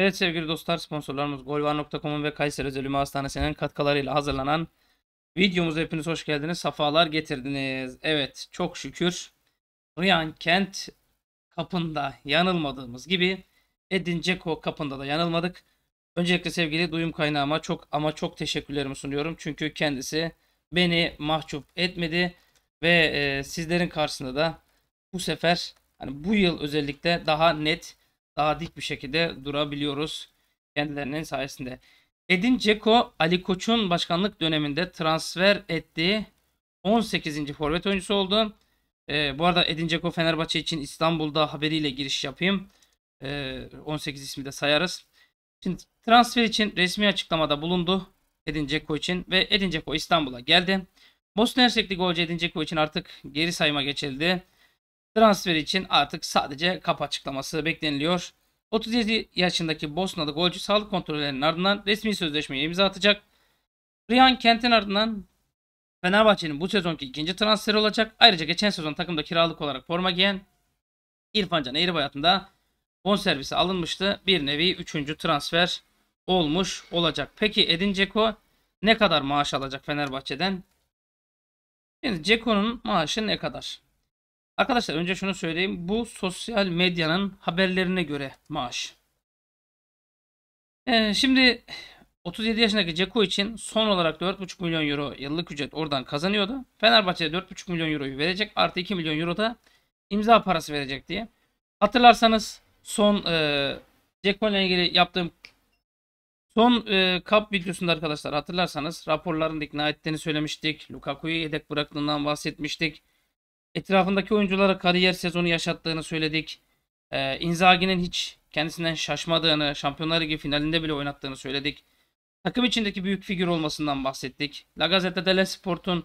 Evet sevgili dostlar sponsorlarımız golvar.com'un ve Kayseri Özel Ümmü Hastanesi'nin katkılarıyla hazırlanan videomuza hepiniz hoş geldiniz. Safalar getirdiniz. Evet çok şükür Ryan Kent kapında yanılmadığımız gibi Edin Dzeko kapında da yanılmadık. Öncelikle sevgili duyum kaynağıma çok ama çok teşekkürlerimi sunuyorum. Çünkü kendisi beni mahcup etmedi ve e, sizlerin karşısında da bu sefer hani bu yıl özellikle daha net, daha dik bir şekilde durabiliyoruz kendilerinin sayesinde. Edin Ceko Ali Koç'un başkanlık döneminde transfer ettiği 18. forvet oyuncusu oldu. E, bu arada Edin Ceko Fenerbahçe için İstanbul'da haberiyle giriş yapayım. E, 18 ismi de sayarız. Şimdi transfer için resmi açıklamada bulundu Edin Dzeko için ve Edin Dzeko İstanbul'a geldi. Bosna Hersekli golcü Edin Dzeko için artık geri sayıma geçildi. Transfer için artık sadece kap açıklaması bekleniliyor. 37 yaşındaki Bosnalı golcü sağlık kontrollerinin ardından resmi sözleşmeye imza atacak. Rihan Kent'in ardından Fenerbahçe'nin bu sezonki ikinci transferi olacak. Ayrıca geçen sezon takımda kiralık olarak forma giyen İrfan Can Eğribayat'ın da bonservisi alınmıştı. Bir nevi üçüncü transfer olmuş olacak. Peki Edin Dzeko ne kadar maaş alacak Fenerbahçe'den? Şimdi Ceko'nun maaşı ne kadar? Arkadaşlar önce şunu söyleyeyim. Bu sosyal medyanın haberlerine göre maaş. Ee, şimdi 37 yaşındaki Ceko için son olarak 4,5 milyon euro yıllık ücret oradan kazanıyordu. Fenerbahçe 4,5 milyon euroyu verecek artı 2 milyon euro da imza parası verecek diye. Hatırlarsanız son e, Jack ile ilgili yaptığım son e, kap videosunda arkadaşlar hatırlarsanız raporlarında ikna ettiğini söylemiştik. Lukaku'yu yedek bıraktığından bahsetmiştik. Etrafındaki oyunculara kariyer sezonu yaşattığını söyledik. E, Inzaghi'nin hiç kendisinden şaşmadığını, Şampiyonlar Ligi finalinde bile oynattığını söyledik. Takım içindeki büyük figür olmasından bahsettik. La Gazzetta dello Sport'un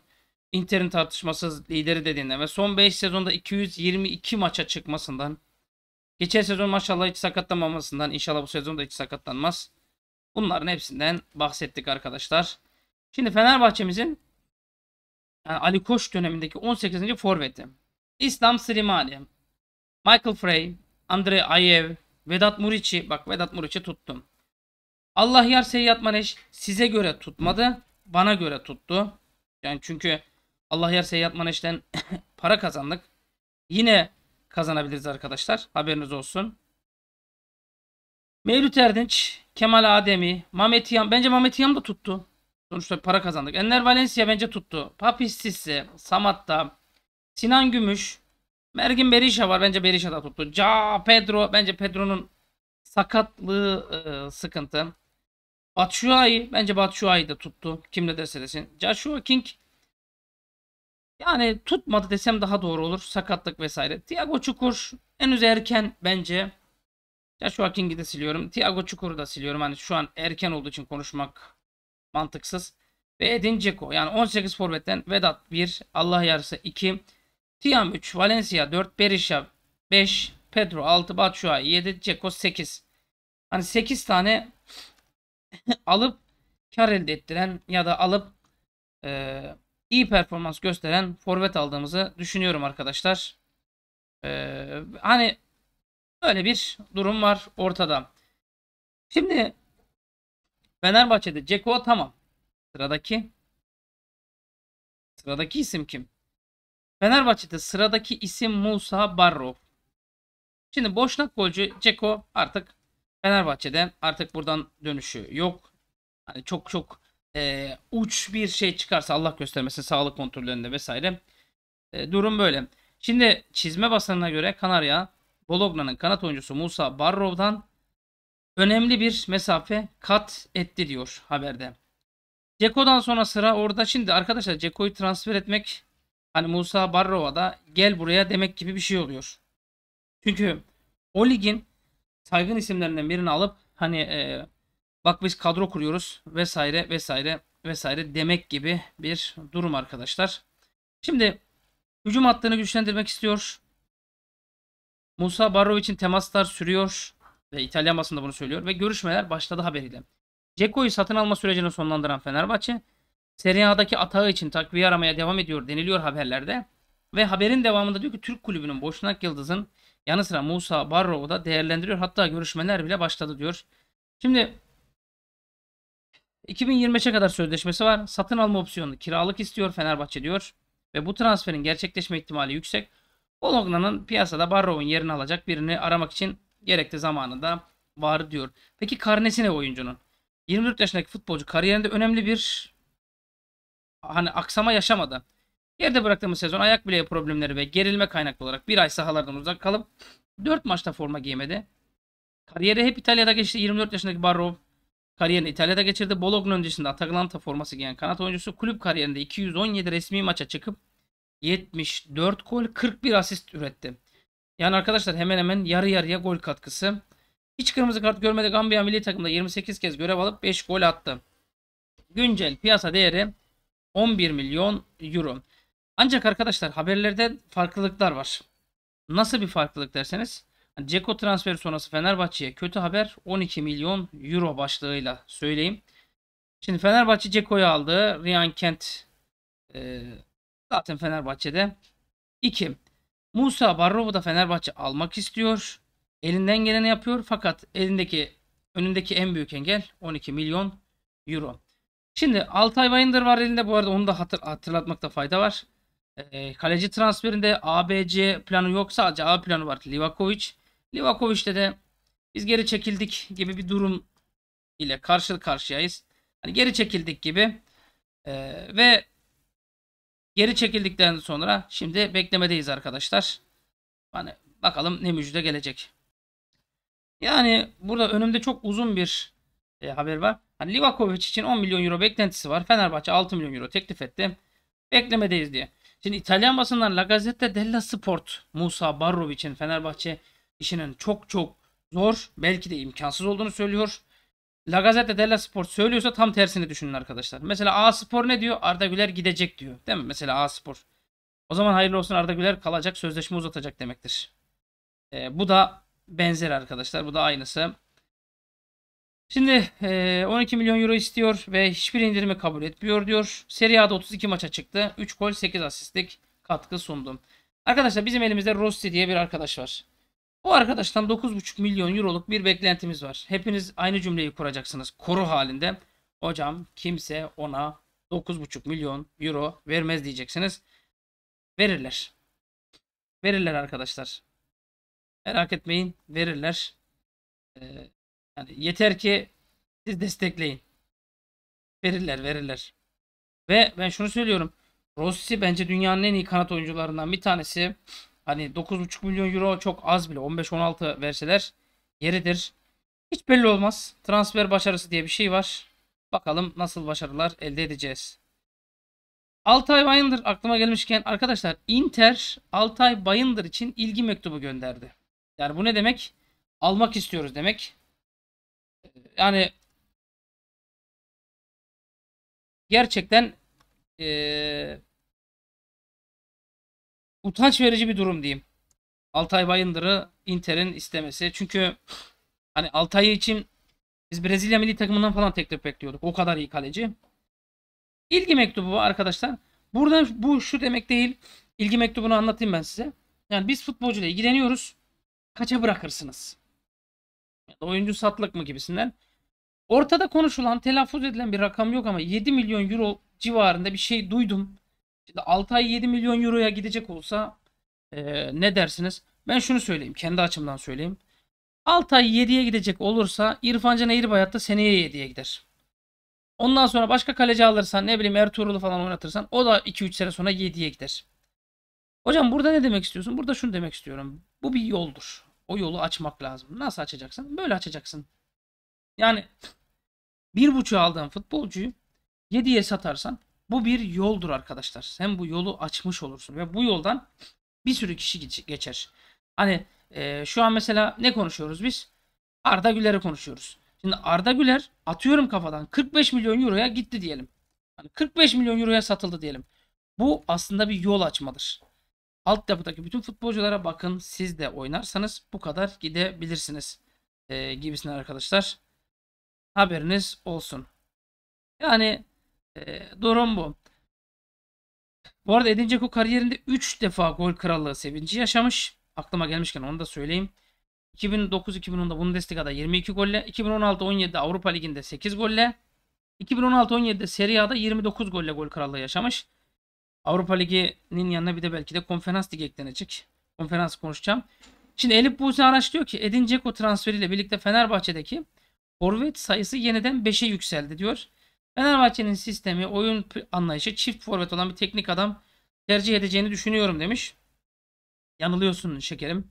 Inter'in tartışmasız lideri dediğinden ve son 5 sezonda 222 maça çıkmasından Geçen sezon maşallah hiç sakatlanmamasından inşallah bu sezon da hiç sakatlanmaz. Bunların hepsinden bahsettik arkadaşlar. Şimdi Fenerbahçe'mizin yani Ali Koç dönemindeki 18. forveti. İslam Slimani, Michael Frey, Andre Ayev, Vedat Muriç'i bak Vedat Muriç'i tuttum. Allah yar Seyyat Maneş size göre tutmadı. Bana göre tuttu. Yani çünkü Allah yar Seyyat Maneş'ten para kazandık. Yine kazanabiliriz arkadaşlar. Haberiniz olsun. Mevlüt Erdinç, Kemal Ademi, Mamet Yam. Bence Mamet Yam da tuttu. Sonuçta para kazandık. Enner Valencia bence tuttu. Papis Samatta, Sinan Gümüş, Mergin Berisha var. Bence Berisha da tuttu. Ca Pedro. Bence Pedro'nun sakatlığı e, sıkıntı. Batshuayi. Bence Batshuayi de tuttu. Kim ne derse desin. Joshua King yani tutmadı desem daha doğru olur. Sakatlık vesaire. Thiago Çukur henüz erken bence. Joshua King'i de siliyorum. Thiago Çukur'u da siliyorum. Hani şu an erken olduğu için konuşmak mantıksız. Ve Edin Ceko. Yani 18 forvetten Vedat 1, Allah yarısı 2, Tiam 3, Valencia 4, Berisha 5, Pedro 6, Batshuayi 7, Ceko 8. Hani 8 tane alıp kar elde ettiren ya da alıp e, iyi performans gösteren forvet aldığımızı düşünüyorum arkadaşlar. Ee, hani böyle bir durum var ortada. Şimdi Fenerbahçe'de Ceko tamam. Sıradaki sıradaki isim kim? Fenerbahçe'de sıradaki isim Musa Barro. Şimdi boşnak golcü Ceko artık Fenerbahçe'den artık buradan dönüşü yok. Hani çok çok e, uç bir şey çıkarsa Allah göstermesin sağlık kontrollerinde vesaire e, durum böyle. Şimdi çizme basınına göre Kanarya Bologna'nın kanat oyuncusu Musa Barrov'dan önemli bir mesafe kat etti diyor haberde. Ceko'dan sonra sıra orada. Şimdi arkadaşlar Ceko'yu transfer etmek hani Musa Barrova da gel buraya demek gibi bir şey oluyor. Çünkü o ligin saygın isimlerinden birini alıp hani e, Bak biz kadro kuruyoruz vesaire vesaire vesaire demek gibi bir durum arkadaşlar. Şimdi hücum hattını güçlendirmek istiyor. Musa Barrow için temaslar sürüyor ve İtalyan basında bunu söylüyor ve görüşmeler başladı haberiyle. Ceko'yu satın alma sürecini sonlandıran Fenerbahçe, Serie A'daki atağı için takviye aramaya devam ediyor deniliyor haberlerde. Ve haberin devamında diyor ki Türk kulübünün Boşnak Yıldız'ın yanı sıra Musa Barrow'u da değerlendiriyor. Hatta görüşmeler bile başladı diyor. Şimdi 2025'e kadar sözleşmesi var. Satın alma opsiyonu kiralık istiyor Fenerbahçe diyor. Ve bu transferin gerçekleşme ihtimali yüksek. Bologna'nın piyasada Barrow'un yerini alacak birini aramak için gerekli zamanında var diyor. Peki karnesi ne oyuncunun? 24 yaşındaki futbolcu kariyerinde önemli bir hani aksama yaşamadı. Yerde bıraktığımız sezon ayak bileği problemleri ve gerilme kaynaklı olarak bir ay sahalardan uzak kalıp 4 maçta forma giymedi. Kariyeri hep İtalya'da geçti. 24 yaşındaki Barrow Kariyerini İtalya'da geçirdi. Bologna öncesinde Atalanta forması giyen kanat oyuncusu kulüp kariyerinde 217 resmi maça çıkıp 74 gol 41 asist üretti. Yani arkadaşlar hemen hemen yarı yarıya gol katkısı. Hiç kırmızı kart görmedi Gambiya milli takımda 28 kez görev alıp 5 gol attı. Güncel piyasa değeri 11 milyon euro. Ancak arkadaşlar haberlerde farklılıklar var. Nasıl bir farklılık derseniz Ceko transferi sonrası Fenerbahçe'ye kötü haber 12 milyon euro başlığıyla söyleyeyim. Şimdi Fenerbahçe Ceko'yu aldı. Ryan Kent e, zaten Fenerbahçe'de. 2. Musa Barrov'u da Fenerbahçe almak istiyor. Elinden geleni yapıyor fakat elindeki önündeki en büyük engel 12 milyon euro. Şimdi Altay Bayındır var elinde bu arada onu da hatır, hatırlatmakta fayda var. E, kaleci transferinde ABC planı yok sadece A planı var. Livakovic Livakovic'te de biz geri çekildik gibi bir durum ile karşı karşıyayız. Hani geri çekildik gibi ee, ve geri çekildikten sonra şimdi beklemedeyiz arkadaşlar. Hani bakalım ne müjde gelecek. Yani burada önümde çok uzun bir e, haber var. Hani Livakovic için 10 milyon euro beklentisi var. Fenerbahçe 6 milyon euro teklif etti. Beklemedeyiz diye. Şimdi İtalyan basından La Gazzetta della Sport Musa Barrovic'in Fenerbahçe işinin çok çok zor belki de imkansız olduğunu söylüyor. La Gazzetta della Sport söylüyorsa tam tersini düşünün arkadaşlar. Mesela A Spor ne diyor? Arda Güler gidecek diyor. Değil mi? Mesela A Spor. O zaman hayırlı olsun Arda Güler kalacak sözleşme uzatacak demektir. E, bu da benzer arkadaşlar. Bu da aynısı. Şimdi e, 12 milyon euro istiyor ve hiçbir indirimi kabul etmiyor diyor. Serie A'da 32 maça çıktı. 3 gol 8 asistlik katkı sundu. Arkadaşlar bizim elimizde Rossi diye bir arkadaş var. Bu arkadaştan 9,5 milyon euroluk bir beklentimiz var. Hepiniz aynı cümleyi kuracaksınız koru halinde. Hocam kimse ona 9,5 milyon euro vermez diyeceksiniz. Verirler. Verirler arkadaşlar. Merak etmeyin verirler. Ee, yani yeter ki siz destekleyin. Verirler verirler. Ve ben şunu söylüyorum. Rossi bence dünyanın en iyi kanat oyuncularından bir tanesi. Hani 9,5 milyon euro çok az bile 15-16 verseler yeridir. Hiç belli olmaz. Transfer başarısı diye bir şey var. Bakalım nasıl başarılar elde edeceğiz. Altay Bayındır aklıma gelmişken arkadaşlar Inter Altay Bayındır için ilgi mektubu gönderdi. Yani bu ne demek? Almak istiyoruz demek. Yani gerçekten e, utanç verici bir durum diyeyim. Altay Bayındır'ı Inter'in istemesi. Çünkü hani Altay için biz Brezilya milli takımından falan teklif bekliyorduk. O kadar iyi kaleci. İlgi mektubu var arkadaşlar. Burada bu şu demek değil. İlgi mektubunu anlatayım ben size. Yani biz futbolcuyla ilgileniyoruz. Kaça bırakırsınız? Ya oyuncu satlık mı gibisinden. Ortada konuşulan, telaffuz edilen bir rakam yok ama 7 milyon euro civarında bir şey duydum. Şimdi 6 ay 7 milyon euroya gidecek olsa e, ne dersiniz? Ben şunu söyleyeyim. Kendi açımdan söyleyeyim. 6 ay 7'ye gidecek olursa İrfan Can Eğribayat da seneye 7'ye gider. Ondan sonra başka kaleci alırsan ne bileyim Ertuğrul'u falan oynatırsan o da 2-3 sene sonra 7'ye gider. Hocam burada ne demek istiyorsun? Burada şunu demek istiyorum. Bu bir yoldur. O yolu açmak lazım. Nasıl açacaksın? Böyle açacaksın. Yani bir buçuk aldığın futbolcuyu 7'ye satarsan bu bir yoldur arkadaşlar. Sen bu yolu açmış olursun ve bu yoldan bir sürü kişi geçer. Hani e, şu an mesela ne konuşuyoruz biz? Arda Güler'i konuşuyoruz. Şimdi Arda Güler atıyorum kafadan 45 milyon euroya gitti diyelim. Yani 45 milyon euroya satıldı diyelim. Bu aslında bir yol açmadır. Altyapıdaki bütün futbolculara bakın siz de oynarsanız bu kadar gidebilirsiniz e, gibisinden arkadaşlar. Haberiniz olsun. Yani e, durum bu. Bu arada Edin Dzeko kariyerinde 3 defa gol krallığı sevinci yaşamış. Aklıma gelmişken onu da söyleyeyim. 2009-2010'da Bundesliga'da 22 golle, 2016-17'de Avrupa Ligi'nde 8 golle, 2016-17'de Serie A'da 29 golle gol krallığı yaşamış. Avrupa Ligi'nin yanına bir de belki de konferans ligi eklenecek. Konferans konuşacağım. Şimdi Elif Buse Araç ki Edin Dzeko transferiyle birlikte Fenerbahçe'deki forvet sayısı yeniden 5'e yükseldi diyor. Fenerbahçe'nin sistemi, oyun anlayışı, çift forvet olan bir teknik adam tercih edeceğini düşünüyorum demiş. Yanılıyorsun şekerim.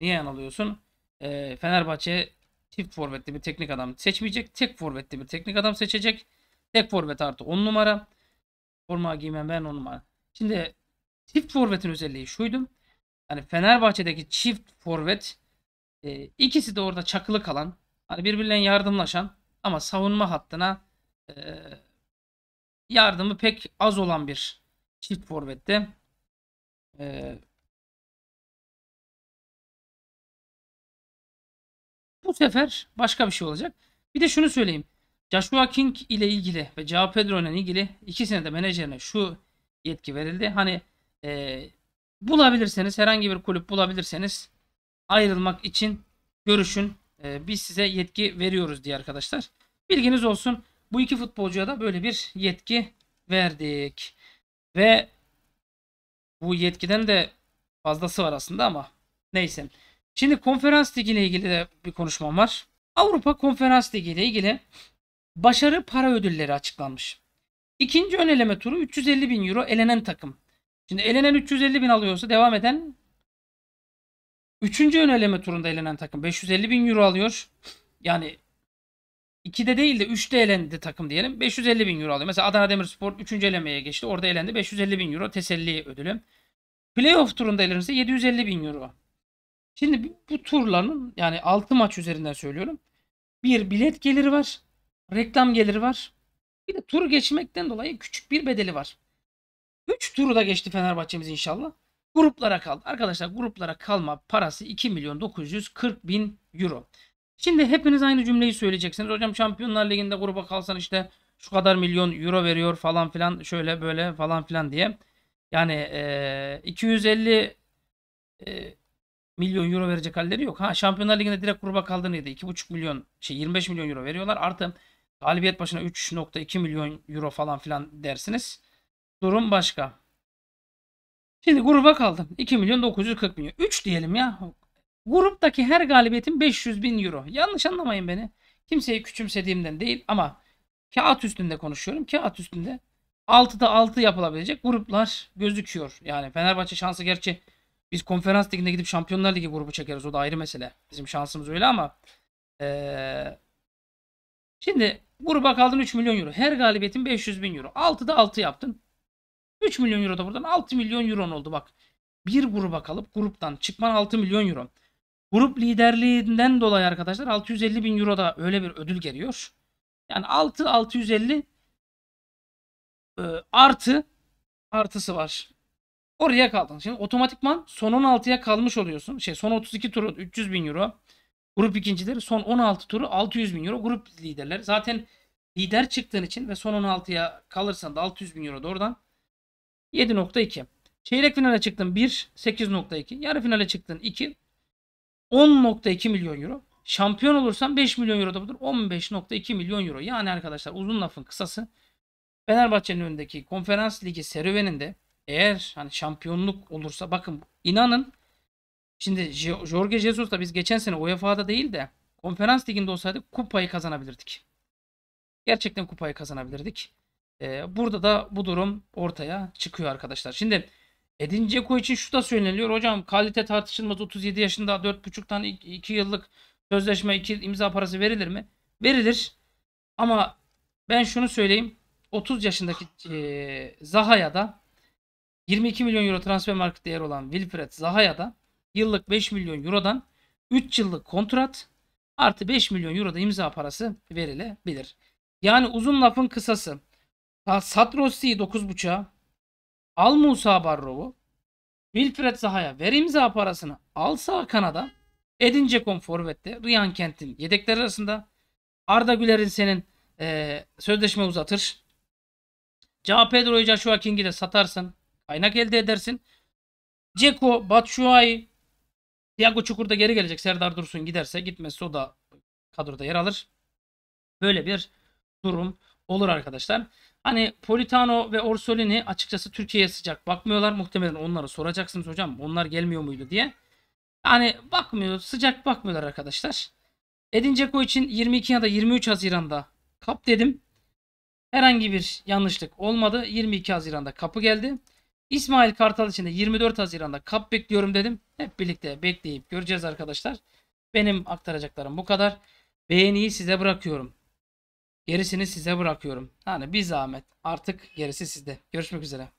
Niye yanılıyorsun? Ee, Fenerbahçe çift forvetli bir teknik adam seçmeyecek. Tek forvetli bir teknik adam seçecek. Tek forvet artı 10 numara. Forma giymen ben 10 numara. Şimdi çift forvetin özelliği şuydu. Hani Fenerbahçe'deki çift forvet e, ikisi de orada çakılı kalan, hani birbirlerine yardımlaşan ama savunma hattına ee, yardımı pek az olan bir çift forvette. E, bu sefer başka bir şey olacak. Bir de şunu söyleyeyim. Joshua King ile ilgili ve Cao Pedro ile ilgili ikisine de menajerine şu yetki verildi. Hani e, bulabilirseniz herhangi bir kulüp bulabilirseniz ayrılmak için görüşün. E, biz size yetki veriyoruz diye arkadaşlar. Bilginiz olsun. Bu iki futbolcuya da böyle bir yetki verdik. Ve bu yetkiden de fazlası var aslında ama neyse. Şimdi konferans ligi ile ilgili de bir konuşmam var. Avrupa Konferans Ligi ile ilgili başarı para ödülleri açıklanmış. İkinci ön eleme turu 350 bin euro elenen takım. Şimdi elenen 350 bin alıyorsa devam eden Üçüncü ön eleme turunda elenen takım 550 bin euro alıyor. Yani 2'de değil de 3'te elendi takım diyelim. 550 bin euro alıyor. Mesela Adana Demirspor 3. elemeye geçti. Orada elendi. 550 bin euro teselli ödülü. Playoff turunda elenirse 750 bin euro. Şimdi bu turların yani 6 maç üzerinden söylüyorum. Bir bilet geliri var. Reklam geliri var. Bir de tur geçmekten dolayı küçük bir bedeli var. 3 turu da geçti Fenerbahçe'miz inşallah. Gruplara kaldı. Arkadaşlar gruplara kalma parası 2 milyon 940 bin euro. Şimdi hepiniz aynı cümleyi söyleyeceksiniz. Hocam Şampiyonlar Ligi'nde gruba kalsan işte şu kadar milyon euro veriyor falan filan şöyle böyle falan filan diye. Yani e, 250 e, milyon euro verecek halleri yok. Ha Şampiyonlar Ligi'nde direkt gruba kaldığındaydı. 2,5 milyon şey 25 milyon euro veriyorlar. Artı galibiyet başına 3.2 milyon euro falan filan dersiniz. Durum başka. Şimdi gruba kaldım. 2 milyon 940 milyon. 3 diyelim ya. Gruptaki her galibiyetim 500 bin euro. Yanlış anlamayın beni. Kimseyi küçümsediğimden değil ama kağıt üstünde konuşuyorum. Kağıt üstünde 6'da 6 yapılabilecek gruplar gözüküyor. Yani Fenerbahçe şansı gerçi biz konferans liginde gidip Şampiyonlar Ligi grubu çekeriz. O da ayrı mesele. Bizim şansımız öyle ama ee, şimdi gruba kaldın 3 milyon euro. Her galibiyetin 500 bin euro. 6'da 6 yaptın. 3 milyon euro da buradan 6 milyon euro oldu bak. Bir gruba kalıp gruptan çıkman 6 milyon euro. Grup liderliğinden dolayı arkadaşlar 650 bin euro da öyle bir ödül geliyor. Yani 6 650 e, artı artısı var. Oraya kaldın. Şimdi otomatikman son 16'ya kalmış oluyorsun. Şey son 32 turu 300 bin euro. Grup ikincileri son 16 turu 600 bin euro. Grup liderleri zaten lider çıktığın için ve son 16'ya kalırsan da 600 bin euro doğrudan 7.2. Çeyrek finale çıktın 1, 8.2. Yarı finale çıktın 2, 10.2 milyon euro. Şampiyon olursam 5 milyon euro da budur. 15.2 milyon euro. Yani arkadaşlar uzun lafın kısası Fenerbahçe'nin önündeki konferans ligi serüveninde eğer hani şampiyonluk olursa bakın inanın şimdi Jorge Jesus'la biz geçen sene UEFA'da değil de konferans liginde olsaydı kupayı kazanabilirdik. Gerçekten kupayı kazanabilirdik. Ee, burada da bu durum ortaya çıkıyor arkadaşlar. Şimdi Edin Dzeko için şu da söyleniliyor. Hocam kalite tartışılmaz 37 yaşında 4,5 tane 2 yıllık sözleşme 2 imza parası verilir mi? Verilir. Ama ben şunu söyleyeyim. 30 yaşındaki e, Zaha'ya da 22 milyon euro transfer market değeri olan Wilfred Zaha'ya da yıllık 5 milyon eurodan 3 yıllık kontrat artı 5 milyon euro imza parası verilebilir. Yani uzun lafın kısası. Satrosi'yi 9.5'a, Al Musa Barrov'u. Wilfred Zaha'ya ver imza parasını. Al sağ kanada. edince Cekon forvette. Ryan Kent'in yedekler arasında. Arda Güler'in senin e, sözleşme uzatır. Ca Pedro'yu Joshua King'i de satarsın. Kaynak elde edersin. Ceko, Batshuayi, Thiago Çukur da geri gelecek. Serdar Dursun giderse gitmezse o da kadroda yer alır. Böyle bir durum olur arkadaşlar. Hani Politano ve Orsolini açıkçası Türkiye'ye sıcak bakmıyorlar. Muhtemelen onlara soracaksınız hocam onlar gelmiyor muydu diye. hani bakmıyor sıcak bakmıyorlar arkadaşlar. Edin Dzeko için 22 ya da 23 Haziran'da kap dedim. Herhangi bir yanlışlık olmadı. 22 Haziran'da kapı geldi. İsmail Kartal için de 24 Haziran'da kap bekliyorum dedim. Hep birlikte bekleyip göreceğiz arkadaşlar. Benim aktaracaklarım bu kadar. Beğeniyi size bırakıyorum. Gerisini size bırakıyorum. Yani bir zahmet. Artık gerisi sizde. Görüşmek üzere.